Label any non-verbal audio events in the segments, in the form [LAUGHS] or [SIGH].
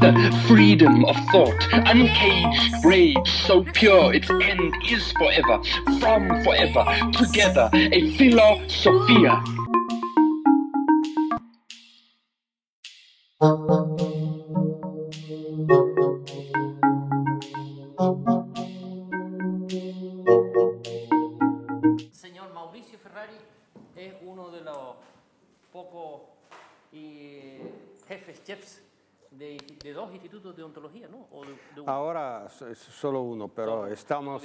the freedom of thought, uncaged rage, so pure its end is forever, from forever, together, a philosophia. estamos...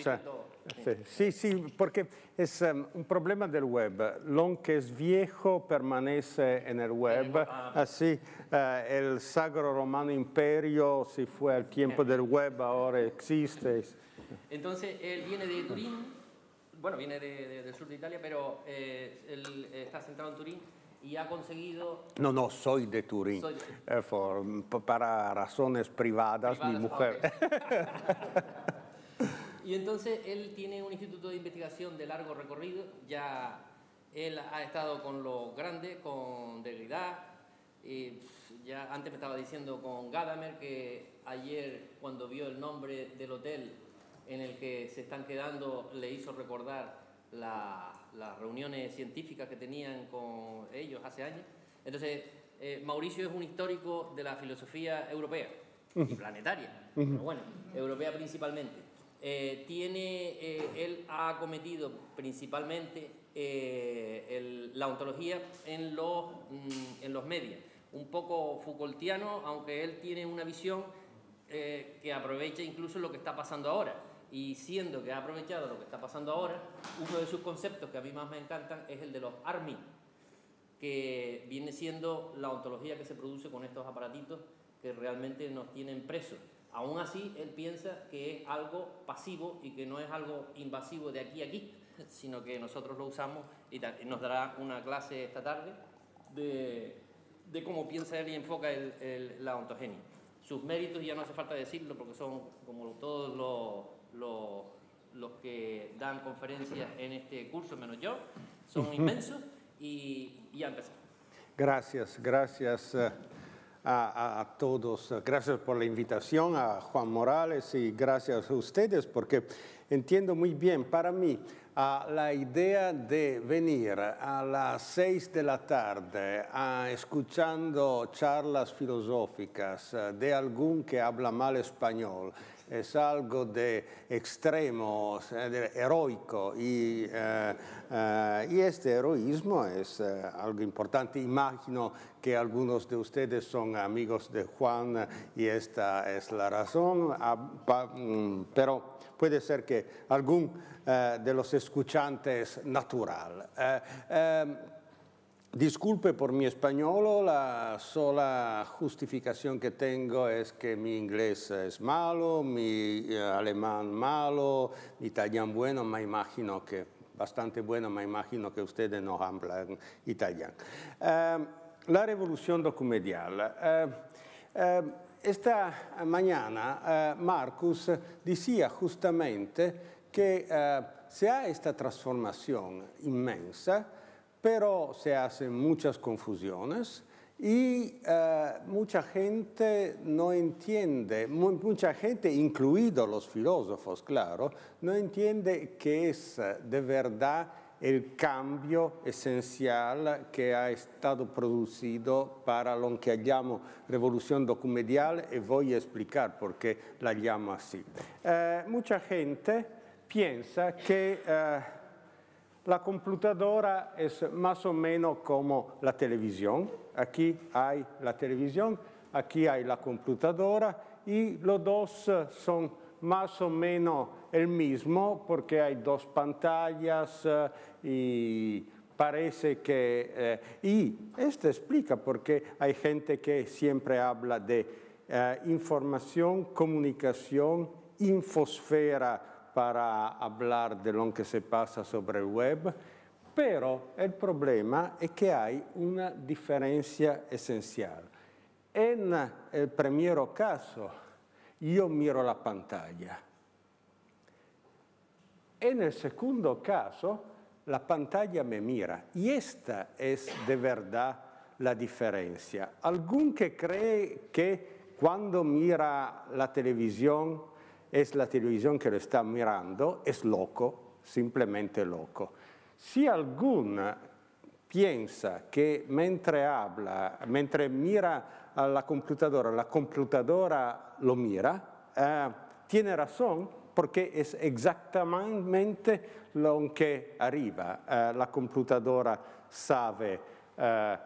Eh, sí, sí porque es em, un problema del web. lo que es viejo permanece en el web. Ah, Así, eh, el sagro Romano Imperio, si fue al tiempo del web, ahora existe Entonces, él viene de Turín, bueno, viene del sur de Italia, pero eh, él está centrado en Turín y ha conseguido... No, no, soy de Turín. para razones privadas, mi mujer. [LAUGHS] Y entonces él tiene un instituto de investigación de largo recorrido, ya él ha estado con los grandes, con Derrida, y ya antes me estaba diciendo con Gadamer que ayer cuando vio el nombre del hotel en el que se están quedando le hizo recordar las reuniones científicas que tenían con ellos hace años. Entonces, eh, Mauricio es un histórico de la filosofía europea y planetaria, pero bueno, europea principalmente. Eh, tiene, eh, él ha cometido principalmente eh, la ontología en los, mm, en los medios, un poco Foucaultiano, aunque él tiene una visión que aprovecha incluso lo que está pasando ahora. Y siendo que ha aprovechado lo que está pasando ahora, uno de sus conceptos que a mí más me encantan es el de los ARMI, que viene siendo la ontología que se produce con estos aparatitos que realmente nos tienen presos Aún así, él piensa que es algo pasivo y que no es algo invasivo de aquí a aquí, sino que nosotros lo usamos y nos dará una clase esta tarde de, cómo piensa él y enfoca el, la ontogenia. Sus méritos ya no hace falta decirlo porque son como todos los, que dan conferencias en este curso, menos yo, son inmensos y, y ya empezamos. Gracias, gracias. Eh, a, todos. Gracias por la invitación a Juan Morales y gracias a ustedes porque entiendo muy bien para mí la idea de venir a las seis de la tarde escuchando charlas filosóficas eh, de algún que habla mal español es algo de extremo, eh, heroico, eh, eh, y, este heroísmo es algo importante. Imagino que algunos de ustedes son amigos de Juan y esta es la razón, ah, mm, pero puede ser que algún de los escuchantes natural. Disculpe por mi español, la sola justificación que tengo es que mi inglés es malo, mi eh, alemán malo, mi italiano bueno, me imagino que, bastante bueno, me imagino que ustedes no hablan italiano. Eh, la revolución documedial. Eh, eh, esta mañana eh, Marcus decía justamente que eh, se ha esta transformación inmensa, pero se hacen muchas confusiones y eh, mucha gente no entiende, mucha gente, incluidos los filósofos, claro, no entiende qué es eh, de verdad el cambio esencial que ha estado producido para lo que llamo revolución documental. y voy a explicar por qué la llamo así. Eh, mucha gente piensa que la computadora es más o menos como la televisión. Aquí hay la televisión, aquí hay la computadora y los dos eh, son más o menos el mismo porque hay dos pantallas eh, y parece que... Eh, y esto explica porque hay gente que siempre habla de información, comunicación, infosfera, para hablar de lo que se pasa sobre el web, pero el problema es que hay una diferencia esencial. En el primer caso, yo miro la pantalla. En el segundo caso, la pantalla me mira. Y esta es de verdad la diferencia. Algún que cree que cuando mira la televisión es la televisión que lo está mirando, es loco, simplemente loco. Si alguno piensa che mentre habla, mentre mira a la computadora, la computadora lo mira, eh, tiene razón perché è exactamente lo che arriva. Eh, la computadora sa eh,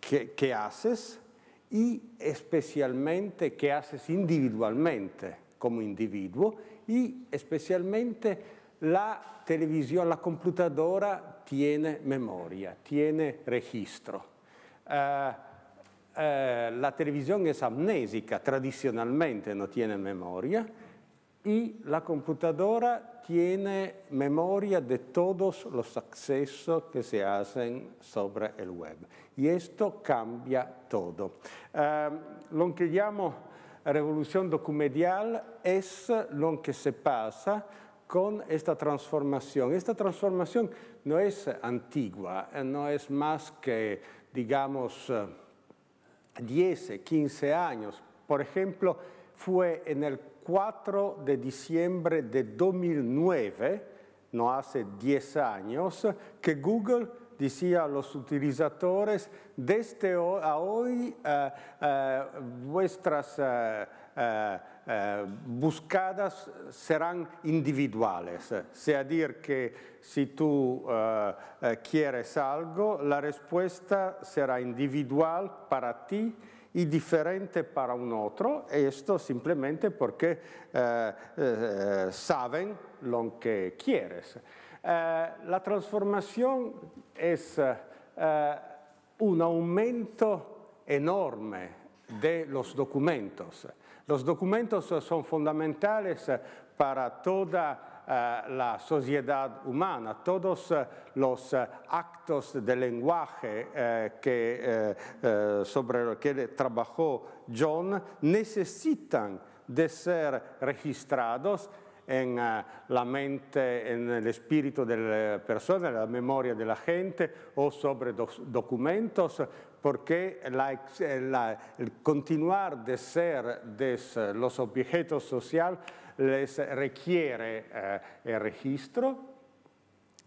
che, che haces y especialmente che haces individualmente como individuo e specialmente la televisione, la computadora tiene memoria, tiene registro. Eh, eh, la televisione è amnésica, tradizionalmente non tiene memoria, e la computadora tiene memoria di todos los accesos che si hacen sobre el web. Y esto cambia tutto. Eh, lo chiediamo... La revolución documedial es lo que se pasa con esta transformación. Esta transformación no es antigua, eh, no es más que, digamos, 10, eh, 15 años. Por ejemplo, fue en el 4 de diciembre de 2009, no hace 10 años, que Google decía a los utilizadores, desde hoy eh, eh, vuestras eh, buscadas serán individuales, sea decir que si tú quieres algo, la respuesta será individual para ti y diferente para un otro, esto simplemente porque saben lo que quieres. Eh, la transformación es eh, eh, un aumento enorme de los documentos. Los documentos son fundamentales para toda la sociedad humana. Todos los actos de lenguaje sobre los que trabajó John necesitan de ser registrados en ah, la mente, en el espíritu de la persona, en la memoria de la gente o sobre documentos, porque eh, el continuar de ser los objetos sociales les requiere eh, el registro,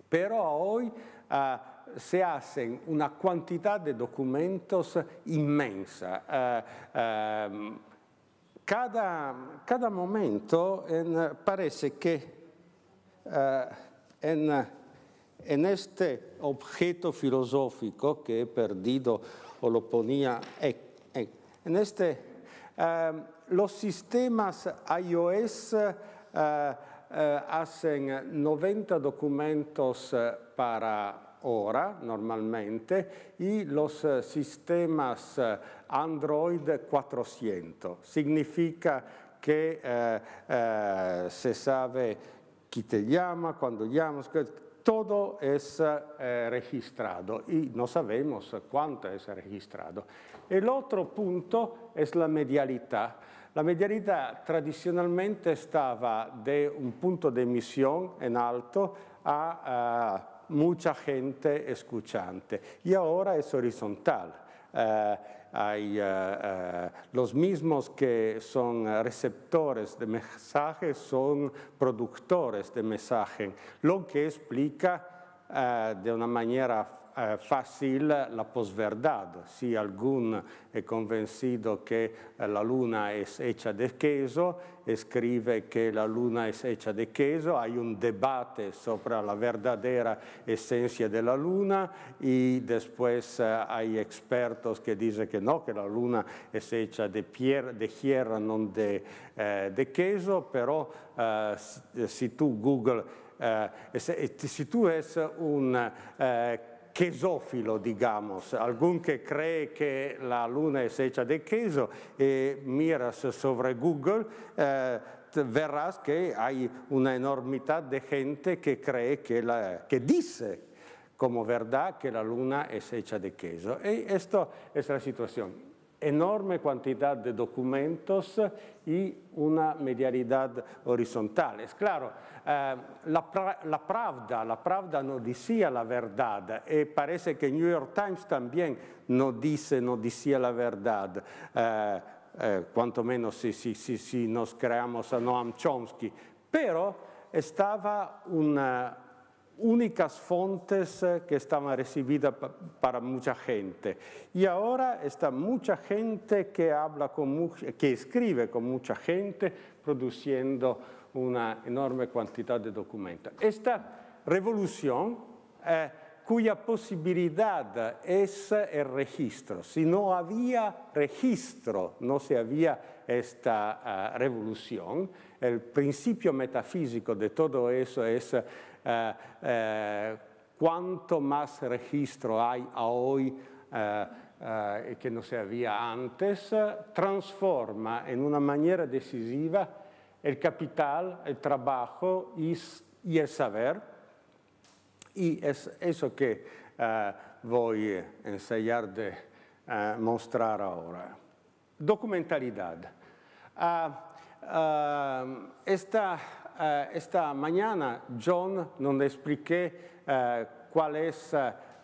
pero hoy ah, se hacen una cantidad de documentos inmensa. Ah, cada, momento parece que eh, en, este objeto filosófico que he perdido o lo ponía en este eh, los sistemas iOS eh, hacen 90 documentos para ora normalmente y los sistemas Android 400. Significa che eh, eh, se sabe chi te llama, quando llamas, tutto è eh, registrado y no sabemos cuánto es registrado. El otro punto è la medialità. La medialità tradizionalmente stava da un punto di emissione in alto a eh, mucha gente escuchante. Y ahora es horizontal. Eh, hay eh, eh, los mismos que son receptores de mensajes son productores de mensajes, lo que explica de una manera eh, fácil la posverdad. Si algún è convencido che eh, la luna es hecha de queso, scrive che la luna es hecha de queso, hay un debate sopra la verdadera esencia della luna e después eh, hay expertos que dicen que no, que la luna es hecha de, pier, de hierro, non de, eh, de queso, però eh, si tu Google, eh, se, se tu es un eh, chesofilo, digamos, algún che cree che la luna è hecha de queso e eh, miras sobre Google, eh, verás che hay una enormidad de gente che cree que, la, que dice como verdad que la luna è hecha de queso. E questa è la situazione enorme quantità di documenti e una medialità horizontal. Es claro, eh, la, la, pravda, la pravda no decía la verdad y eh, parece que New York Times también no dice, non decía la verità. Eh, eh, quantomeno se, si, si, si, nos creamos a Noam Chomsky, però stava una, únicas fuentes eh, que estaban recibidas para mucha gente. Y ahora está mucha gente que, habla con, que escribe con mucha gente, produciendo una enorme cantidad de documentos. Esta revolución, eh, cuya posibilidad es eh, el registro. Si no había registro, no se había esta revolución. El principio metafísico de todo eso es Eh, eh, quanto más registro hay a hoy eh, eh che non si avvia antes, transforma in una maniera decisiva il capital, il lavoro e il saber. E è eso che eh, voy a ensayar eh, mostrar ahora. Documentalidad. Ah, ah, esta eh, esta mañana John nos expliqué eh, cuál es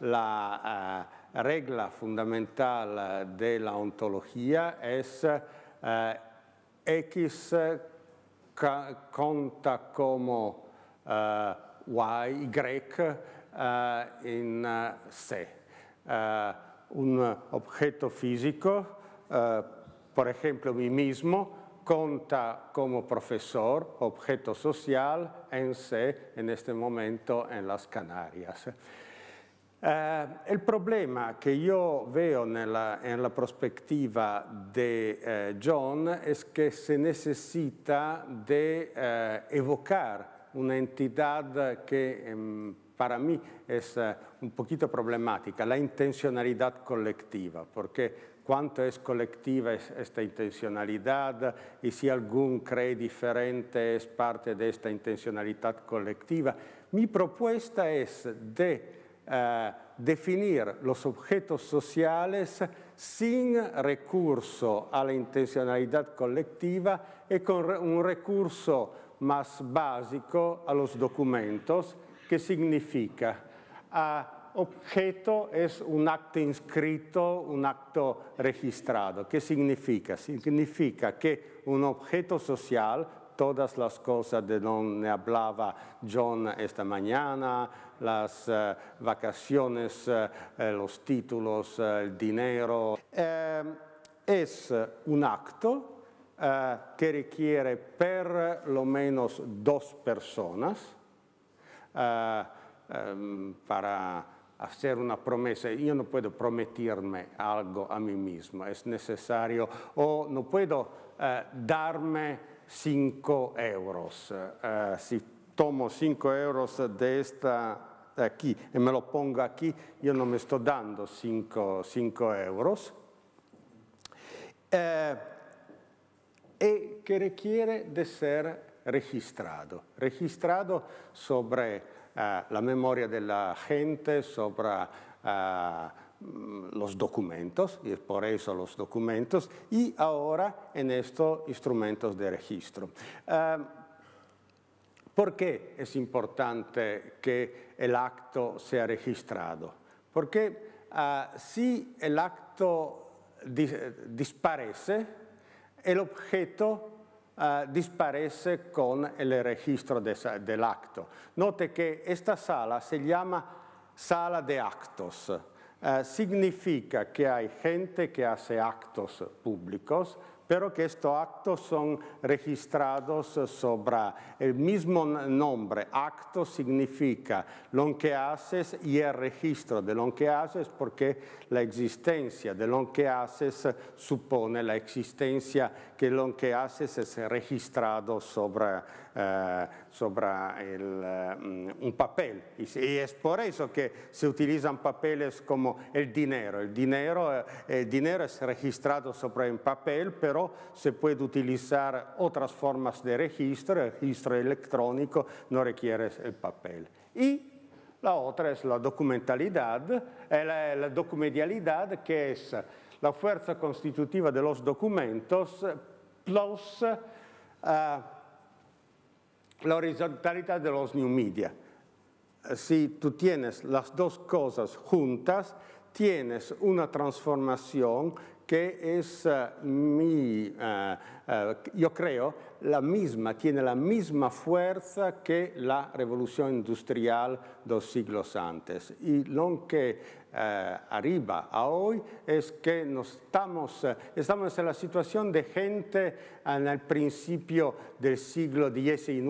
la eh, regla fundamental de la ontología, es eh, X conta como eh, Y eh, in sé. un objeto físico, por ejemplo, mí mismo, conta como profesor, objeto social en sí, en este momento en las Canarias. Eh, el problema que yo veo en la perspectiva de eh, John es que se necesita de eh, evocar una entidad que em, para mí es un poquito problemática, la intencionalidad colectiva, porque Cuánto es colectiva esta intencionalidad y si algún cree diferente es parte de esta intencionalidad colectiva. Mi propuesta es de eh, definir los objetos sociales sin recurso a la intencionalidad colectiva y con un recurso más básico a los documentos, que significa a objeto es un acto inscrito, un acto registrado. ¿Qué significa? Significa que un objeto social, todas las cosas de donde hablaba John esta mañana, las eh, vacaciones, eh, eh, los títulos, el dinero, es un acto que requiere por lo menos dos personas em, para hacer una promessa. Io non posso promettermi algo a me stesso, è necessario, O non posso eh, darme 5 euro. Eh, si tomo 5 euros de esta qui eh, e me lo pongo qui, io non mi sto dando 5 euro. Eh, y que requiere di essere registrato, registrato sobre Eh, la memoria de la gente sobre eh, los documentos, y por eso los documentos, y ahora en estos instrumentos de registro. Eh, ¿Por qué es importante que el acto sea registrado? Porque si el acto desaparece, el objeto eh, con il registro de, acto. Note che questa sala se llama sala de actos, eh, significa che hay gente che hace actos públicos, pero que estos actos son registrados sobre el mismo nombre. Acto significa lo que haces y el registro de lo que haces porque la existencia de lo que haces supone la existencia que lo que haces es registrado sobre Eh, sopra il, mm, un papel. E è per questo che si utilizzano utilizan come il dinero. Il dinero, el eh, dinero es registrado sobre un papel, però si puede utilizzare altre forme di registro. il registro elettronico non requiere il papel. E la otra è la documentalidad, eh, la, la documedialidad que es la fuerza constitutiva dei documenti documentos plus uh, la horizontalidad de los new media. Si tú tienes las dos cosas juntas, tienes una transformación que es eh, mi eh, eh, yo creo, la misma, tiene la misma fuerza que la revolución industrial dos siglos antes. Y lo que eh, arriba a hoy es que nos estamos, eh, estamos en la situación de gente en el principio del siglo XIX.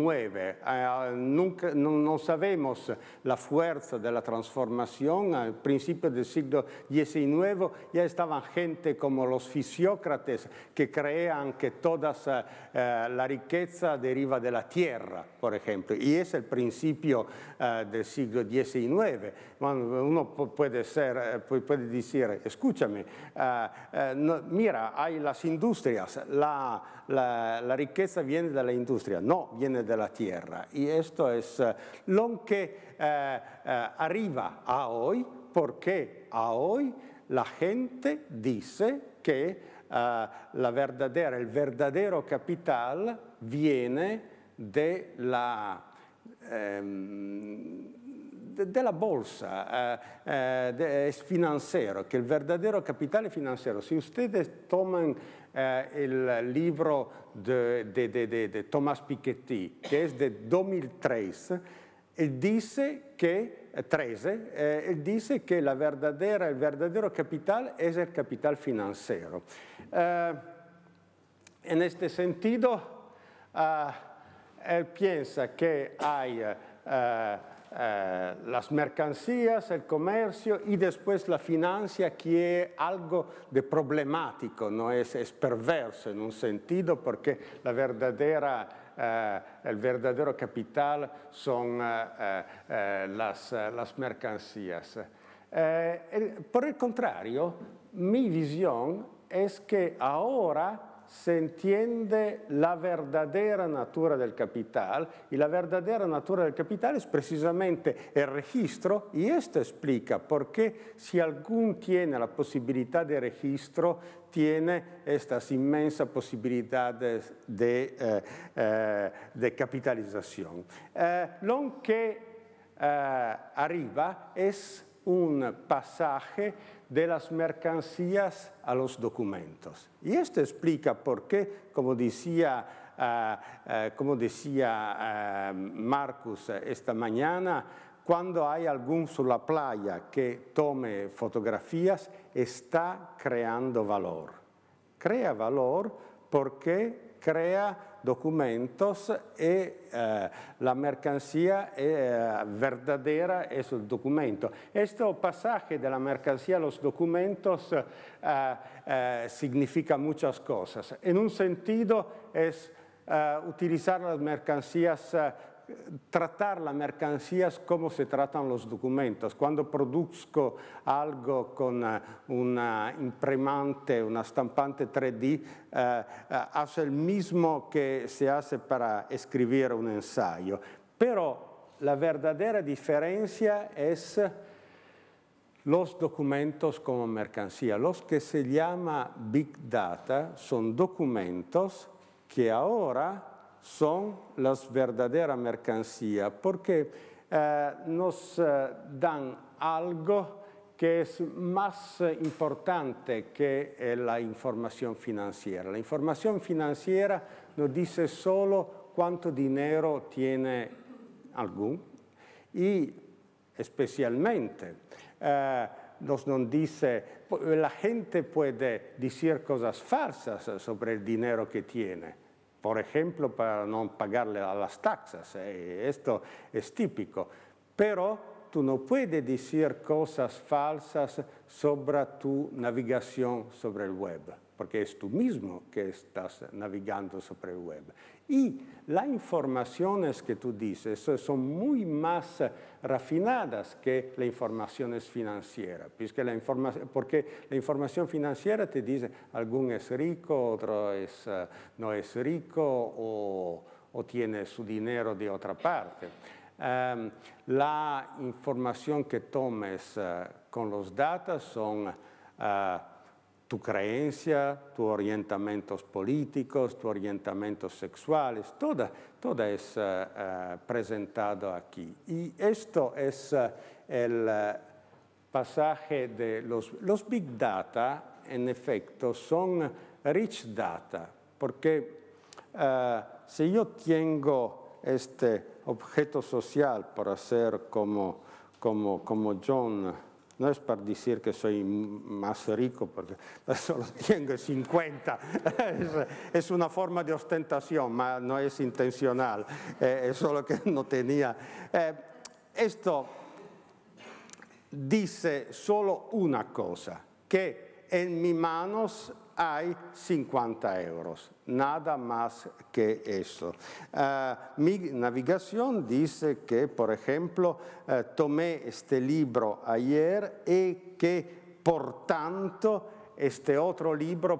nunca, no, sabemos la fuerza de la transformación. Al principio del siglo XIX ya estaban gente como los fisiócrates que creían que toda eh, eh, la riqueza deriva de la tierra, por ejemplo, y es el principio eh, del siglo XIX. Uno puede, ser, puede decir, escúchame, mira, hay las industrias, la, la, riqueza viene de la industria, no, viene de la tierra. Y esto es lo que arriba a hoy, porque a hoy la gente dice que Eh, verdadera, el verdadero capital viene ehm, de la, eh, bolsa, eh, de, che il vero el verdadero capital es Si ustedes toman eh, el libro di Thomas Piketty, che è del 2003, dice che 13, eh, eh dice che la verdadera, el verdadero capital è il capital finanziario. Eh, en este sentido, eh, él piensa que hay eh, eh, le mercancías, il commercio e después la finanza che è algo de problemático, no es, perverso in un sentido perché la verdadera il eh, verdadero capital son eh, eh, le mercanzie. mercancías. por el contrario, mi visione è che ora se entiende la verdadera natura del capital e la verdadera natura del capital è precisamente il registro e questo explica perché se si tiene la possibilità di registro tiene estas inmensas possibilità di eh, eh, de capitalización. Eh, lo que eh, arriba es un pasaje de las mercancías a los documentos. Y esto explica por qué, como decía, ah, ah, como decía ah, Marcus esta mañana, cuando hay algún la playa que tome fotografías, está creando valor. Crea valor porque crea documentos y e, eh, la mercancía eh, verdadera es el documento. Este pasaje de la mercancía a los documentos eh, significa muchas cosas. En un sentido es utilizar las mercancías trattare la mercancia come si trattano los documentos. Quando produco algo con eh, una imprimante, una stampante 3D, eh, eh il mismo che si hace per eh, scrivere un ensayo. Però la verdadera diferencia es los documentos como mercancía. Los che si chiama Big Data sono documentos che ora son las verdaderas mercancías, porque eh, nos eh, dan algo que es más importante que eh, la información financiera. La información financiera nos dice solo cuánto dinero tiene algún y especialmente eh, nos non dice, la gente puede decir cosas falsas sobre el dinero que tiene, por ejemplo, para no pagarle a las taxas. Eh, esto es típico. Pero tú no puedes decir cosas falsas sobre tu navegación sobre el web, porque es tú mismo que estás navegando sobre el web. Y las informaciones que tú dices son muy más eh, refinadas que las informaciones financieras, pues porque la información financiera te dice algún es rico, otro eh, no es rico o, tiene su dinero de otra parte. Em, la información que tomes eh, con los datos son tu creencia, tus orientamientos políticos, tus orientamientos sexuales, todo, todo es eh, eh, presentado aquí. Y esto es eh, el pasaje de los, big data, en efecto, son rich data, porque si yo tengo este objeto social, para ser como, como, como John, no es para decir que soy más rico, porque [LAUGHS] solo tengo 50. Es, una forma de ostentación, pero no es intencional, eh, es solo que no tenía. Eh, esto dice solo una cosa, que en mis manos hay 50 euros, nada más que eso. Ah, mi navegación dice que, por ejemplo, eh, tomé este libro ayer y que, por tanto, este otro libro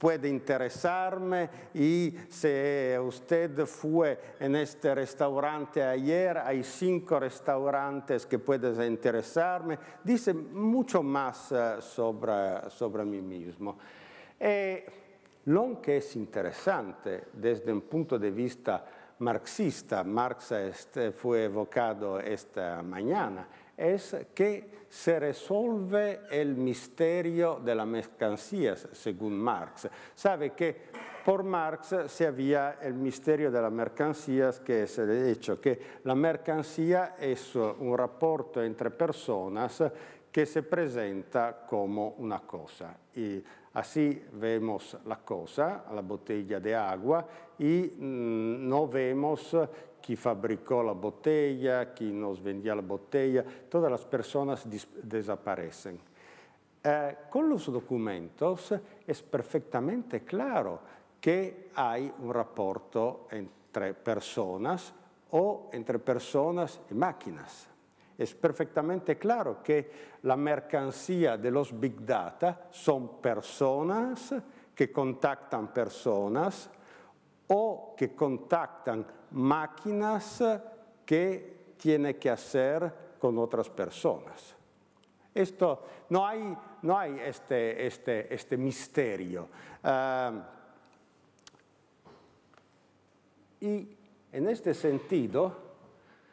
puede interesarme y si usted fue en este restaurante ayer, hay cinco restaurantes que pueden interesarme, dice mucho más eh, sobre, mí mismo. Eh, lo que es interesante desde un punto de vista marxista, Marx este, fue evocado esta mañana, es que se resuelve el misterio de las mercancías, según Marx. Sabe que por Marx se había el misterio de las mercancías, que es el hecho que la mercancía es un rapporto entre personas que se presenta como una cosa. Y así vemos la cosa, la botella de agua, y mm, no vemos chi fabbricò la bottiglia, chi non svendia la bottiglia, tutte le persone desaparecen. Eh, con los documentos è perfettamente chiaro che hai un rapporto entre persone o entre persone e máquinas. È perfettamente chiaro che la mercanzia dello big data sono persone che contattano persone o che contattano máquinas que tiene que hacer con otras personas. Esto no hay, no hay este, este, este misterio. y en este sentido,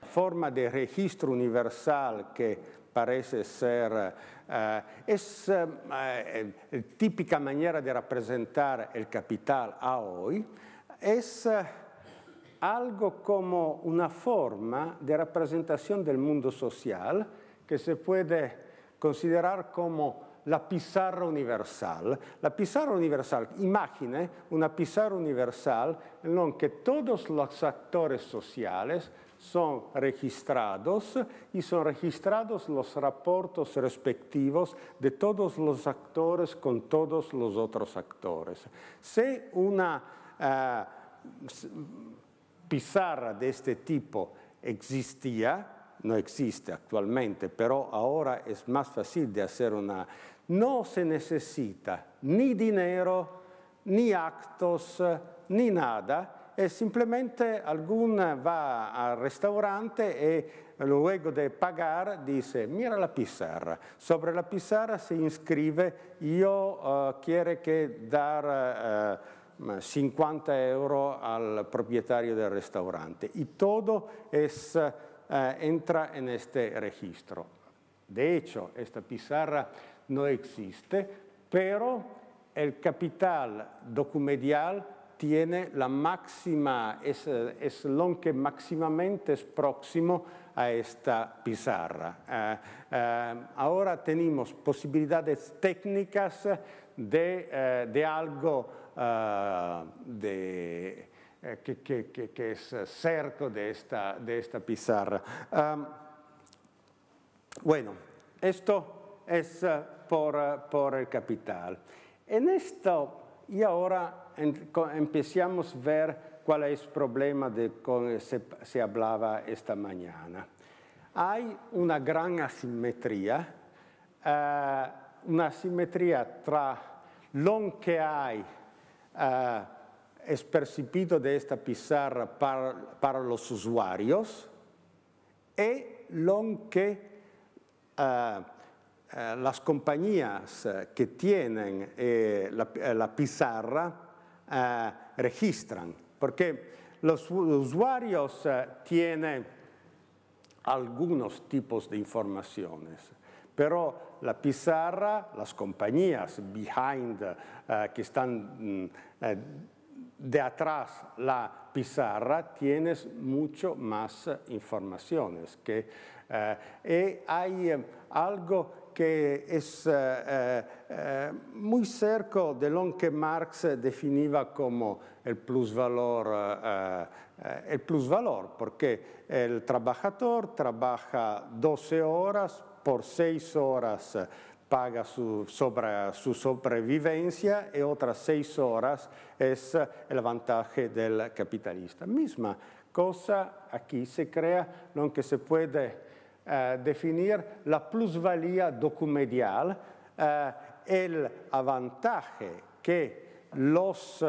la forma de registro universal que parece ser, eh, es em, eh, típica manera de representar el capital a hoy, es eh, algo como una forma de representación del mundo social que se puede considerar como la pizarra universal. La pizarra universal, imagine una pizarra universal en la que todos los actores sociales son registrados y son registrados los reportes respectivos de todos los actores con todos los otros actores. Sé una eh, pizarra de este tipo existía, no existe actualmente, pero ahora es más fácil de hacer una. No se necesita ni dinero, ni actos, ni nada, es simplemente algún va al restaurante e luego de pagar dice mira la pizarra, sobre la pizarra si inscrive io uh, eh, quiero que dar... Uh, 50 euro al proprietario del restaurante. E tutto eh, entra in questo registro. De hecho, questa pizarra non esiste, però il capital documedial tiene la máxima, es, es lo que máximamente es próximo a questa pizarra. Eh, eh, ahora tenemos posibilidades técnicas de, eh, de algo Ah, de, eh, que, es eh, cerca de esta, pizarra. bueno, esto es eh, por, el capital. En esto, y ahora empezamos a ver cuál es el problema de que se, hablaba esta mañana. Hay una gran asimetría, una asimetría entre lo que hay Ah, es percibido de esta pizarra para, los usuarios y e lo que ah, ah, las compañías que tienen eh, la, eh, la, pizarra registran, porque los usuarios tienen algunos tipos de informaciones, pero la pizarra, las compañías behind eh, que están mm, eh, de atrás la pizarra, tienes mucho más eh, informaciones. Que, y hay algo que es muy cerca de lo que Marx definía como el plusvalor, el plusvalor, porque el trabajador trabaja 12 horas por seis horas eh, paga su, sobre, su sobrevivencia y otras seis horas es eh, el avantaje del capitalista. Misma cosa aquí se crea lo que se puede eh, definir la plusvalía documedial, el avantaje que los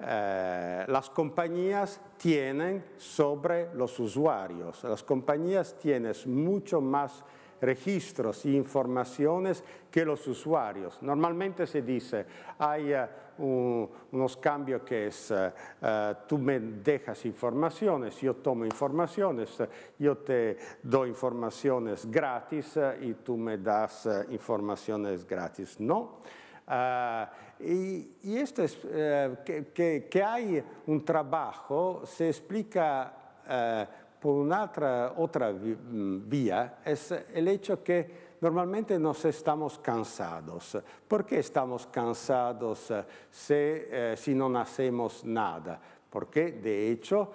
eh, las compañías tienen sobre los usuarios. Las compañías tienen mucho más registros e informaciones que los usuarios. Normalmente se dice, hay eh, un, unos cambios que es, eh, tú me dejas informaciones, yo tomo informaciones, yo te doy informaciones gratis y tú me das informaciones gratis. No. Y, esto es eh, que, hay un trabajo, se explica eh, por una otra, otra mm, vía, es el hecho que normalmente nos estamos cansados. ¿Por qué estamos cansados eh, si, no hacemos nada? Porque, de hecho,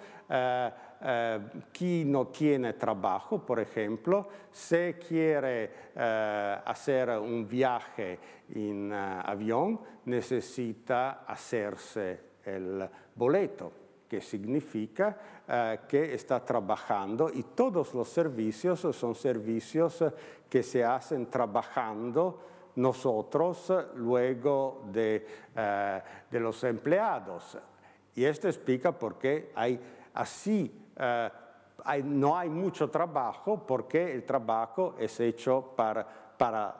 quien eh, no tiene trabajo, por ejemplo, si quiere eh, hacer un viaje en eh, avión, necesita hacerse el boleto que significa que está trabajando y todos los servicios son servicios que se hacen trabajando nosotros luego de, de los empleados. Y esto explica por qué hay así eh, no hay mucho trabajo porque el trabajo es hecho para,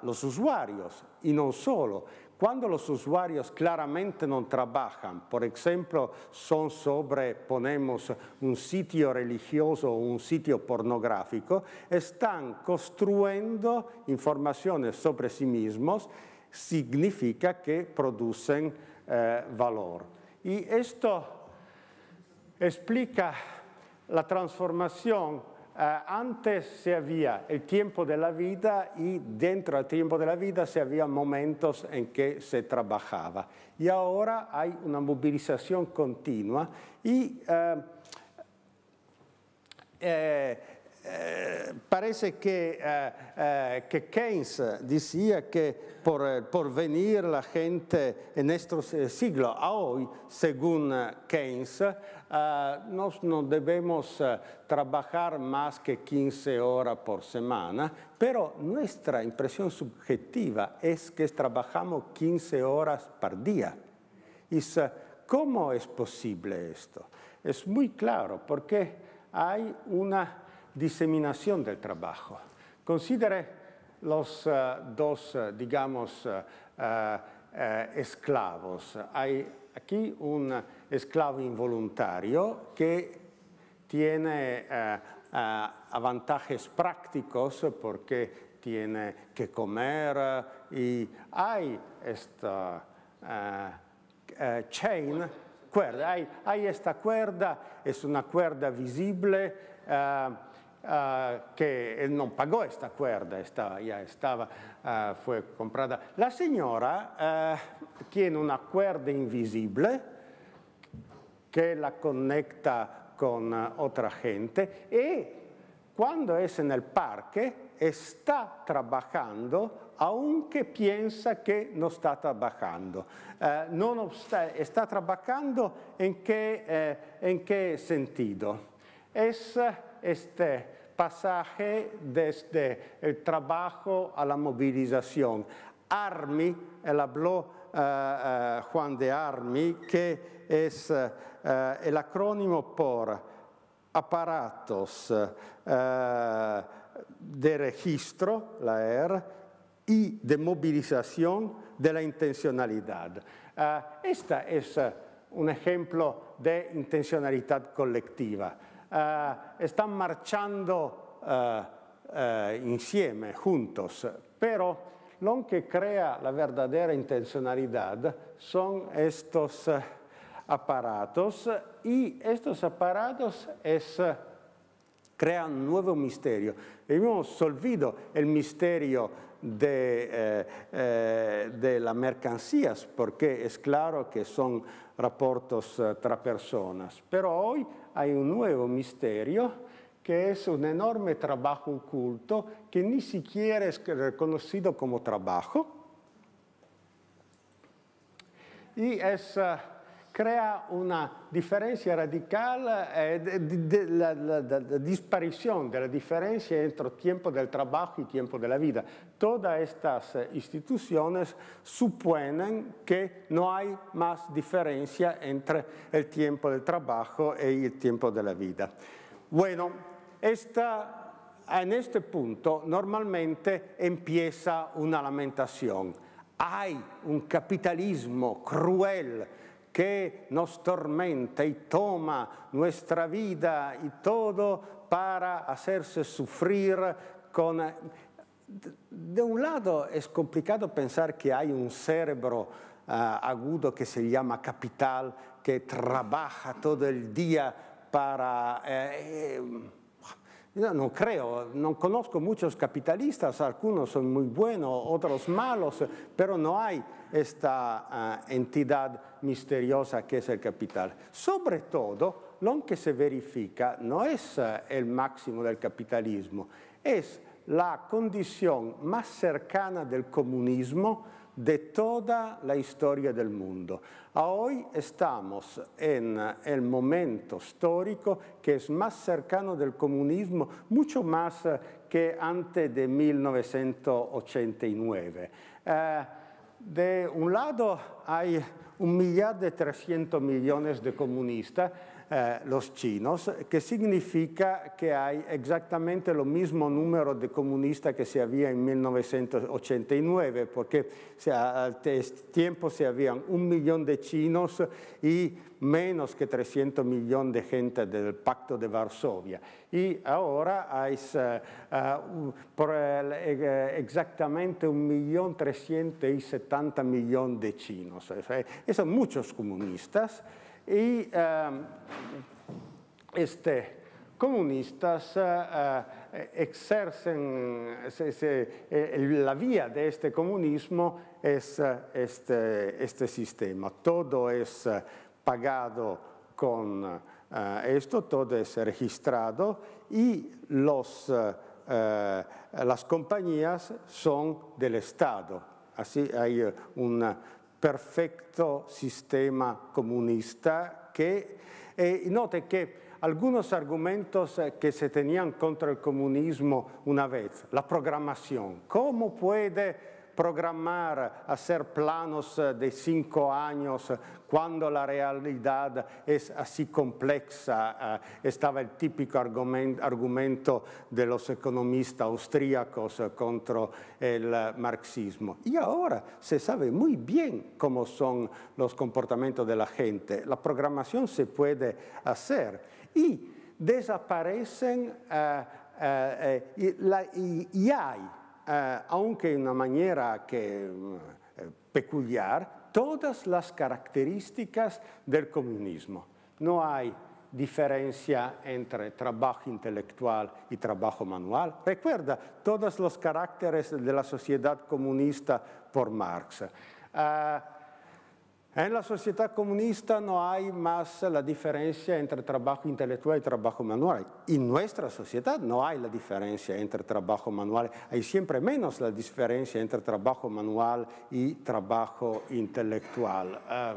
los usuarios y no solo. Cuando los usuarios claramente no trabajan, por ejemplo, son sobre, ponemos, un sitio religioso o un sitio pornográfico, están construyendo informaciones sobre sí mismos, significa que producen eh, valor. Y esto explica la transformación eh, antes se había el tiempo de la vida y dentro del tiempo de la vida se había momentos en que se trabajaba. Y ahora hay una movilización continua y eh, eh, eh, parece que, eh, eh, que, Keynes decía que por, venir la gente en nuestro siglo, a hoy, según Keynes, no debemos trabajar más que 15 horas por semana, pero nuestra impresión subjetiva es que trabajamos 15 horas por día. ¿Cómo es posible esto? Es muy claro porque hay una diseminación del trabajo. Considere los eh, dos, eh, digamos, eh, esclavos. Hay aquí un esclavo involuntario que tiene avantajes prácticos porque tiene que comer y hay esta chain, cuerda, hay, esta cuerda, es una cuerda visible Eh, che non pagò questa cuerda, esta, ya estaba, uh, fue comprada. La signora uh, tiene una cuerda invisibile che la conecta con otra gente e quando è nel el parque está trabajando aunque piensa che non sta lavorando. Eh, sta, lavorando in che, eh, in che sentito? Es, este pasaje desde el trabajo a la movilización. Armi, habló eh, eh, Juan de Armi, que es eh, el acrónimo por aparatos de registro, la R, y de movilización de la intencionalidad. Este es un ejemplo de intencionalidad colectiva. Eh, están marchando eh, eh, insieme, juntos, pero lo que crea la verdadera intencionalidad son estos aparatos y estos aparatos es, crean un nuevo misterio. Hemos solvido el misterio eh, eh, de, las mercancías, porque es claro que son rapportos eh, tra personas. Pero hoy hay un nuevo misterio que es un enorme trabajo oculto que ni siquiera es reconocido como trabajo y es crea una diferencia radical, eh, la, disparición de la diferencia entre tiempo del trabajo y tiempo de la vida. Todas estas eh, instituciones suponen que no hay más diferencia entre el tiempo del trabajo y e el tiempo de la vida. Bueno, en este punto normalmente empieza una lamentación. Hay un capitalismo cruel, que nos tormenta y toma nuestra vida y todo para hacerse sufrir con... De un lado es complicado pensar que hay un cerebro ah, agudo que se llama capital, que trabaja todo el día para... Eh, eh, no, creo, no conozco muchos capitalistas, algunos son muy buenos, otros malos, pero no hay esta ah, entidad misteriosa que es el capital. Sobre todo, lo que se verifica no es ah, el máximo del capitalismo, es la condición más cercana del comunismo de toda la historia del mundo. Hoy estamos en ah, el momento histórico que es más cercano del comunismo, mucho más que antes de 1989 de un lado hay un millar de 300 millones de comunistas eh, los chinos, que significa que hay exactamente lo mismo número de comunistas que se había en 1989, porque al tiempo se habían un millón de chinos y menos que 300 millones de gente del Pacto de Varsovia. Y ahora hay eh, eh, exactamente un millón trescientos exactamente millones de chinos. son muchos comunistas y este, comunistas ejercen ah, ah, exercen eh, la vía de este comunismo es ah, este, este, sistema. Todo es pagado con esto, todo es registrado y los, las compañías son del Estado. Así hay eh, una perfetto sistema comunista que eh, note che alcuni argomenti eh, che si tenían contro il comunismo una vez, la programmazione, come può programar, hacer planos eh, de cinco años cuando la realidad es así compleja. Eh, estaba el típico argumento de los economistas austríacos eh, contra el marxismo. Y ahora se sabe muy bien cómo son los comportamientos de la gente. La programación se puede hacer y desaparecen la, y, y, hay eh, aunque en una manera que, mm, eh, peculiar, todas las características del comunismo. No hay diferencia entre trabajo intelectual y trabajo manual. Recuerda todos los caracteres de la sociedad comunista por Marx. Eh, en la sociedad comunista no hay más eh, la diferencia entre trabajo intelectual y trabajo manual. en nuestra sociedad no hay la diferencia entre trabajo manual. Hay siempre menos la diferencia entre trabajo manual y trabajo intelectual. Eh,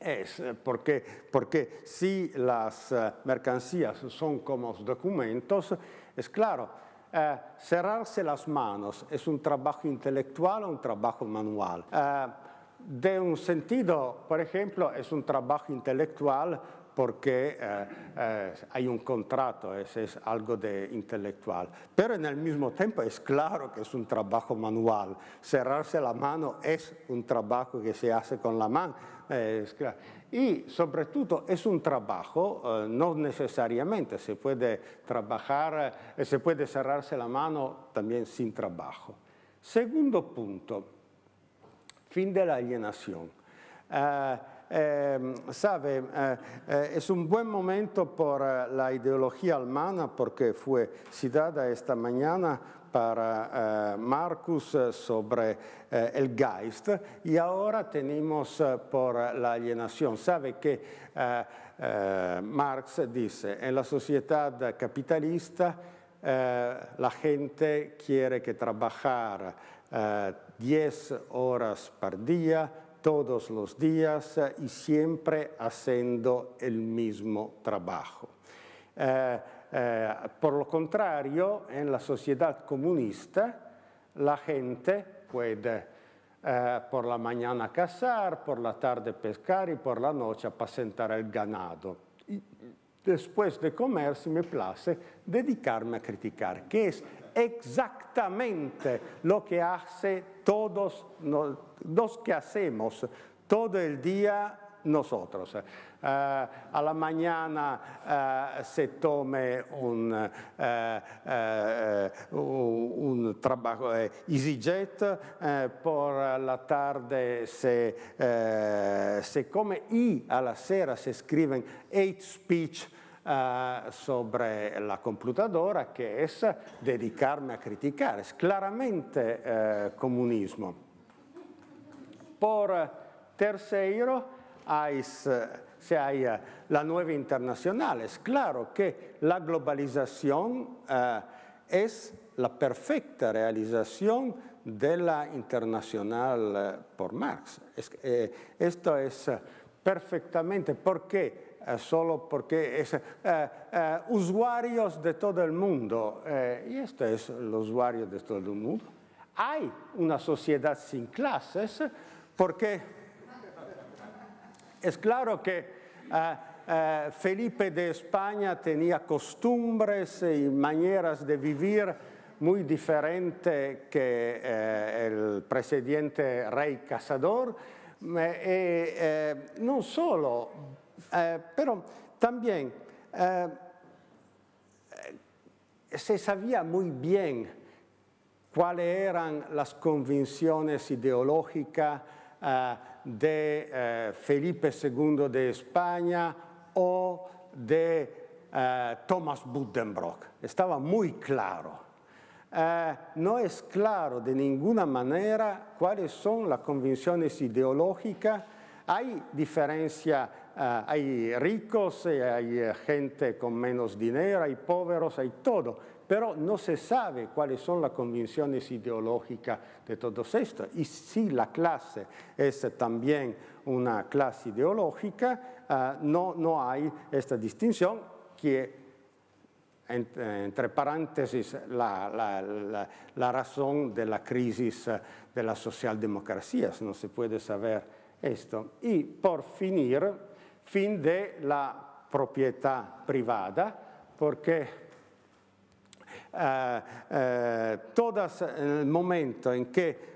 es eh, porque, porque si las mercancías son como los documentos, es claro, cerrarse las manos es un trabajo intelectual o un trabajo manual de un sentido, por ejemplo, es un trabajo intelectual porque eh, eh, hay un contrato, es, es, algo de intelectual. Pero en el mismo tiempo es claro que es un trabajo manual. Cerrarse la mano es un trabajo que se hace con la mano. Eh, y sobre todo es un trabajo, no necesariamente se puede trabajar, se puede cerrarse la mano también sin trabajo. Segundo punto, fin de la alienación. Eh, em, sabe, eh, eh, es un buen momento por la ideología alemana porque fue citada esta mañana para Marcus sobre el Geist y ahora tenemos por la alienación. Sabe que Marx dice, en la sociedad capitalista la gente quiere que trabajar 10 horas por día, todos los días eh, y siempre haciendo el mismo trabajo. Eh, eh, por lo contrario, en la sociedad comunista, la gente puede por la mañana cazar, por la tarde pescar y por la noche apacentar el ganado. después de comer, si me place, dedicarme a criticar, que exactamente lo que hace todos los no, que hacemos todo el día nosotros. Uh, a la mañana uh, se tome un, uh, un trabajo EasyJet, por la tarde se, se come y a la sera se escriben eight speech Ah, sobre la computadora, que es dedicarme a criticar. Es claramente eh, comunismo. Por eh, tercero, hay, se hay eh, la nueva internacional. Es claro que la globalización es la perfecta realización de la internacional por Marx. esto es perfectamente porque eh, solo porque es eh, eh, usuarios de todo el mundo, y este es el usuario de todo el mundo, hay una sociedad sin clases porque es claro que Felipe de España tenía costumbres y maneras de vivir muy diferente que el presidente rey Cazador, No solo eh, pero también eh, se sabía muy bien cuáles eran las convicciones ideológicas eh, de Felipe II de España o de Thomas Buddenbrock. Estaba muy claro. no es claro de ninguna manera cuáles son las convicciones ideológicas hay diferencia, eh, hay ricos, eh, hay eh, gente con menos dinero, hay pobres, hay todo, pero no se sabe cuáles son las convicciones ideológicas de todos estos. Y si la clase es también una clase ideológica, no, no hay esta distinción que entre paréntesis, la, razón de la crisis de las socialdemocracias. No se puede saber esto, y por finir, fin de la propiedad privada, porque eh, eh, todas nel momento in che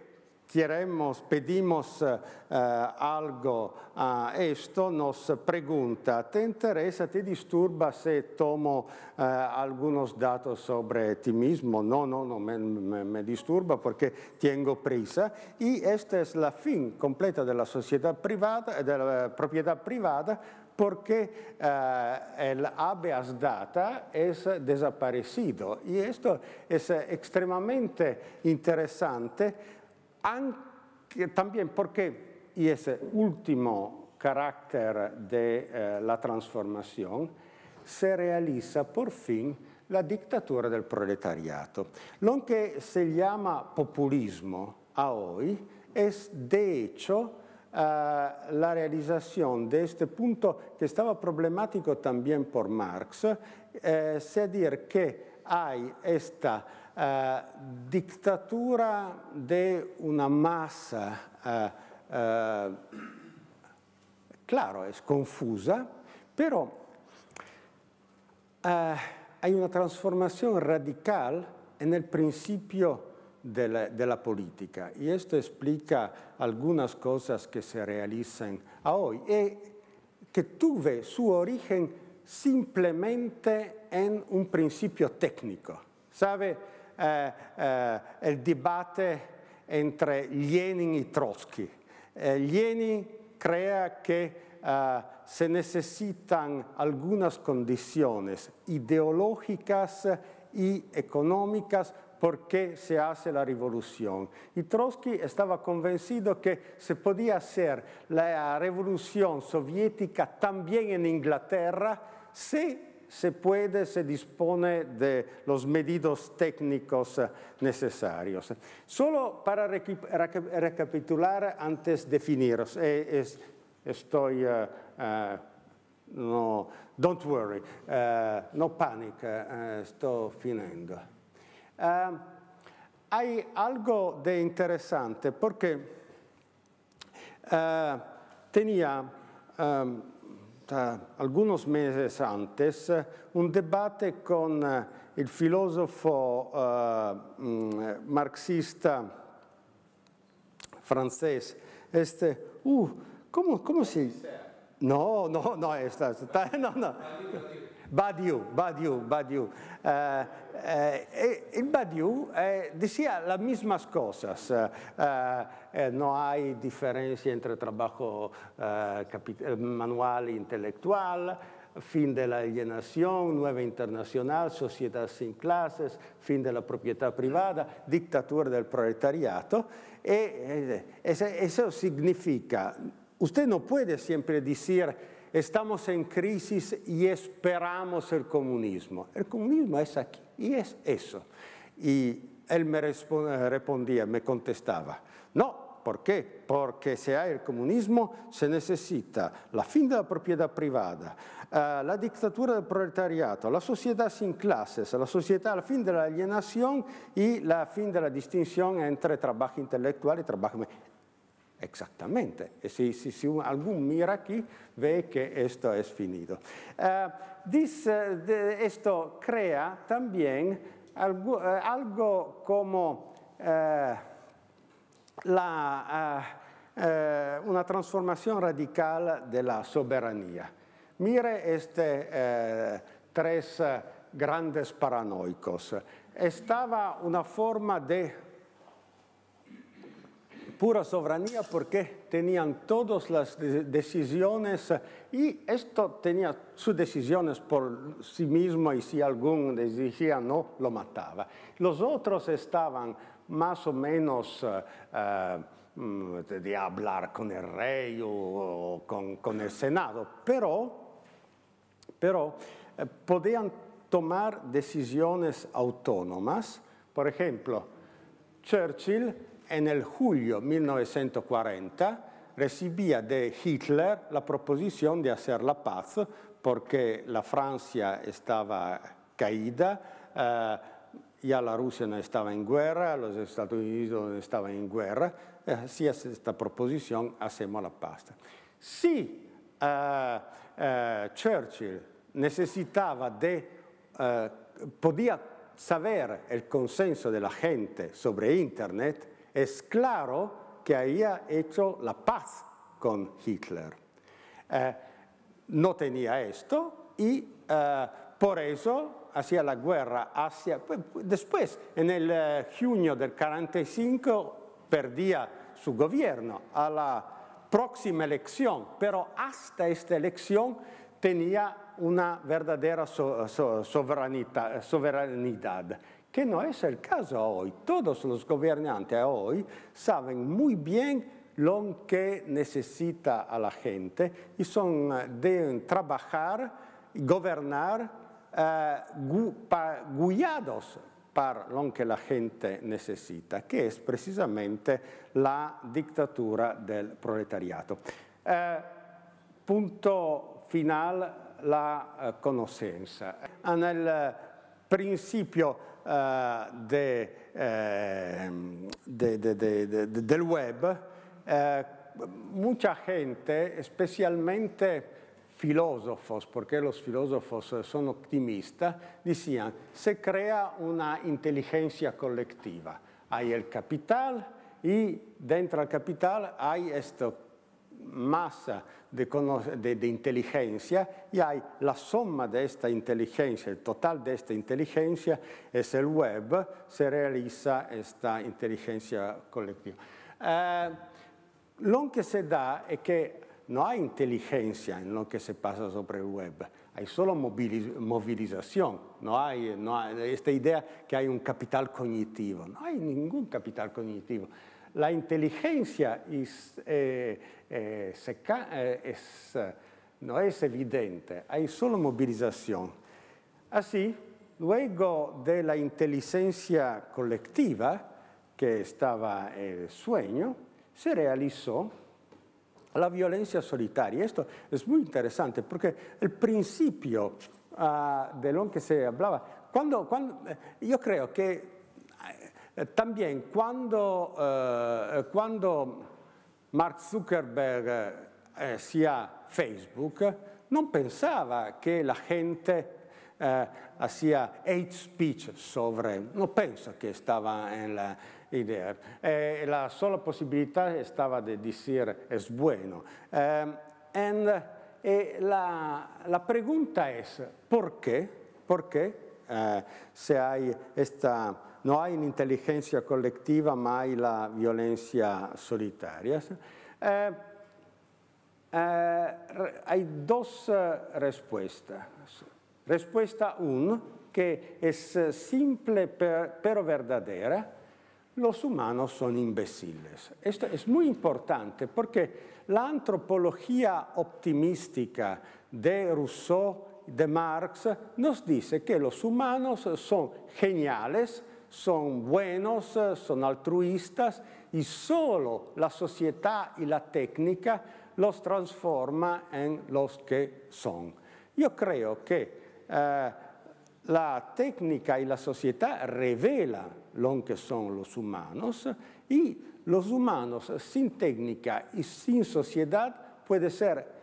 Quieremos, pedimos eh, algo a esto, nos pregunta, ¿te interesa, te disturba si tomo eh, algunos datos sobre ti mismo? No, no, no, me, me, me, disturba porque tengo prisa. Y esta es la fin completa de la sociedad privada, de la propiedad privada, porque eh, el habeas data es desaparecido. Y esto es eh, extremadamente interesante anche, también porque, y es el último carácter de eh, la transformación, se realiza por fin la dictadura del proletariato. Lo che se llama populismo a hoy es, de hecho, eh, la realizzazione di questo punto che estaba problematico anche per Marx, eh, dire che que hay esta Eh, dictadura de una masa, eh, eh, claro, es confusa, pero hay una transformación radical en el principio de la, política y esto explica algunas cosas que se realizan hoy y que tuve su origen simplemente en un principio técnico. ¿Sabe? Eh, eh, el debate entre Lenin y Trotsky. Eh, Lenin crea que se necesitan algunas condiciones ideológicas y económicas porque se hace la revolución. Trotsky estaba convencido que se podía hacer la revolución soviética también en Inglaterra si se puede, se dispone de los medidos técnicos eh, necesarios. Solo para recapitular antes de finir, eh, estoy, eh, no, don't worry, no panic, estoy finiendo. hay algo de interesante porque tenía ehm, alcuni mesi antes un debate con il filosofo eh, mm, marxista francese. Este, uh, come, come si... No, no, no, è stato... [LAUGHS] no, no. Badiou, Badiou, Badiou. Eh, eh, eh il Badiou eh, diceva le mismas cose. Eh, Eh, no hay diferencia entre trabajo eh, eh, manual e intelectual, fin de la alienación, nueva internacional, sociedad sin clases, fin de la propiedad privada, dictadura del proletariado. E, eso significa, usted no puede siempre decir, estamos en crisis y esperamos el comunismo. El comunismo es aquí y es eso. Y él me respondía, me contestaba, No, ¿por qué? Porque se ha il comunismo se necessita la fin della la propiedad privada, eh, la dictadura del proletariato, la società sin clases, la società al fin de la alienación la fin della distinzione distinción entre trabajo intelectual y trabajo... Exactamente, eh, si, se, si algún mira qui, ve che esto es finito. Questo eh, dice, crea también algo, eh, algo como... Eh, la, ah, eh, una transformación radical de la soberanía. Mire este eh, tres eh, grandes paranoicos. Estaba una forma de pura soberanía porque tenían todas las decisiones y esto tenía sus decisiones por sí mismo y si algún decía no, lo mataba. Los otros estaban más o menos eh, eh, mm, de hablar con el rey o, con, el Senado, pero, pero eh, podían tomar decisiones autónomas. Por ejemplo, Churchill en el julio 1940 recibía de Hitler la proposición de hacer la paz porque la Francia estaba caída. sia la Russia non stava in guerra, los Stati Uniti non estaban in guerra, hacía questa proposizione hacemos la pasta. Si uh, eh, uh, eh, Churchill necessitava di, uh, eh, podia saber el consenso della gente sobre Internet, è chiaro che aveva fatto la pace con Hitler. no tenía esto y per questo hacia la guerra, hacia, pues, pues, después, en el eh, junio del 45, perdía su gobierno a la próxima elección, pero hasta esta elección tenía una verdadera soberanidad, que no es el caso hoy. Todos los gobernantes hoy saben muy bien lo que necesita a la gente y son eh, de trabajar, gobernar Eh, gu, pa, guiados par lo che la gente necessita, che è precisamente la dittatura del proletariato. Eh, punto final, la eh, conoscenza. Ah, nel principio eh, ehm, de, de, de, del web, eh, mucha gente, especialmente filosofos, porque los filósofos eh, son optimistas, decían, se crea una intelligenza colectiva. Hay il capital e dentro al capital hay questa masa di intelligenza e inteligencia y hay la suma de esta inteligencia, el total de esta inteligencia es el web, se realizza questa intelligenza colectiva. Eh, lo che si dà è che No hay inteligencia en lo que se pasa sobre el web, hay solo movilización, no hay, esta idea que hay un capital cognitivo, no hay ningún capital cognitivo. La inteligencia eh, eh, eh, no es evidente, hay solo movilización. Así, luego de la inteligencia colectiva, que estaba el sueño, se realizó la violencia solitaria. Esto es muy interesante porque el principio uh, de lo que se hablaba, cuando, cuando yo creo que eh, también cuando, eh, cuando Mark Zuckerberg eh, sia Facebook, non pensava che la gente eh, hacía hate speech sobre, no penso che stava en la, idea. Eh, la sola possibilità stava di dire es bueno. Eh, and, e la, la pregunta è perché, perché eh, se hai questa non hai un'intelligenza collettiva ma hai la violenza solitaria. Eh, eh, hai due risposte. Risposta 1 che è semplice però verdadera, los humanos son imbéciles. Esto es muy importante porque la antropología optimística de Rousseau de Marx nos dice que los humanos son geniales, son buenos, son altruistas y solo la sociedad y la técnica los transforma en los que son. Yo creo que eh, la técnica y la sociedad revela lo que son los humanos y los humanos sin técnica y sin sociedad puede ser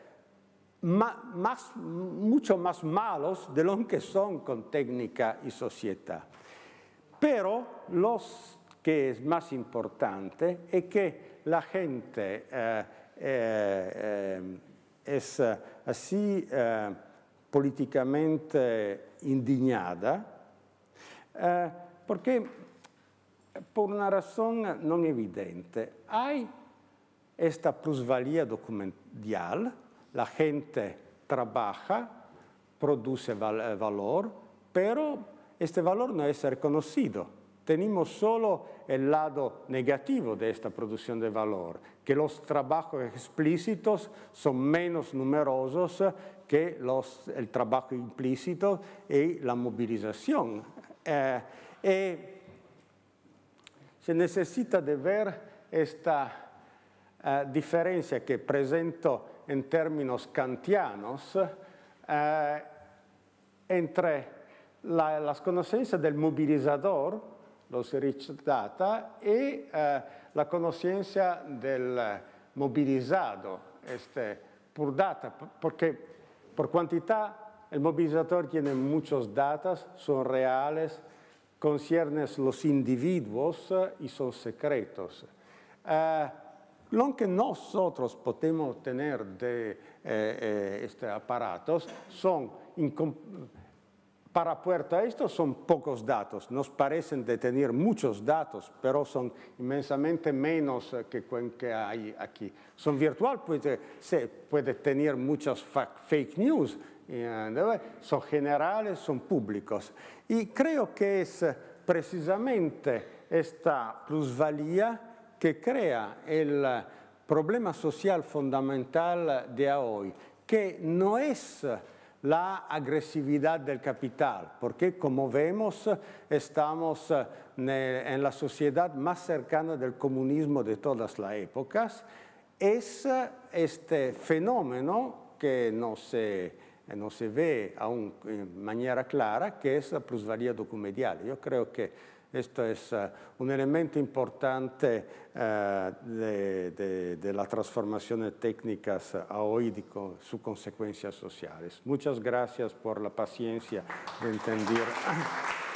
más, mucho más malos de lo que son con técnica y sociedad. Pero lo que es más importante es que la gente eh, eh, eh, es así politicamente indignata, eh, perché per una ragione non evidente. Hai questa plusvalia documentale, la gente lavora, produce val valore, però questo valore non è riconosciuto. Abbiamo solo il lado negativo di questa produzione di valor, che i lavori explícitos sono meno numerosi che los, el trabajo implícito e la mobilizzazione. Eh, eh, e si necessita necesita de ver esta eh, presento in termini kantiani eh, tra la, las conocencias del mobilizzatore, los rich data, e la conoscenza del mobilizzato, este, pur data, perché Por cuantidad, el movilizador tiene muchos datos, son reales, conciernen los individuos y son secretos. Eh, lo que nosotros podemos obtener de eh, eh, este estos aparatos son para Puerto estos son pocos datos, nos parecen de tener muchos datos, pero son inmensamente menos eh, que, que hay aquí. Son virtual, puede, eh, se puede tener muchas fake news, eh, son generales, son públicos. Y creo que es precisamente esta plusvalía que crea el problema social fundamental de hoy, que no es la agresividad del capital, porque como vemos estamos eh, en la sociedad más cercana del comunismo de todas las épocas, es eh, este fenómeno que no se, no se ve aún eh, de manera clara, que es la plusvalía documental. Yo creo que esto es eh, un elemento importante eh, de, la transformación de técnicas eh, a hoy y con sus consecuencias sociales. Muchas gracias por la paciencia de entender.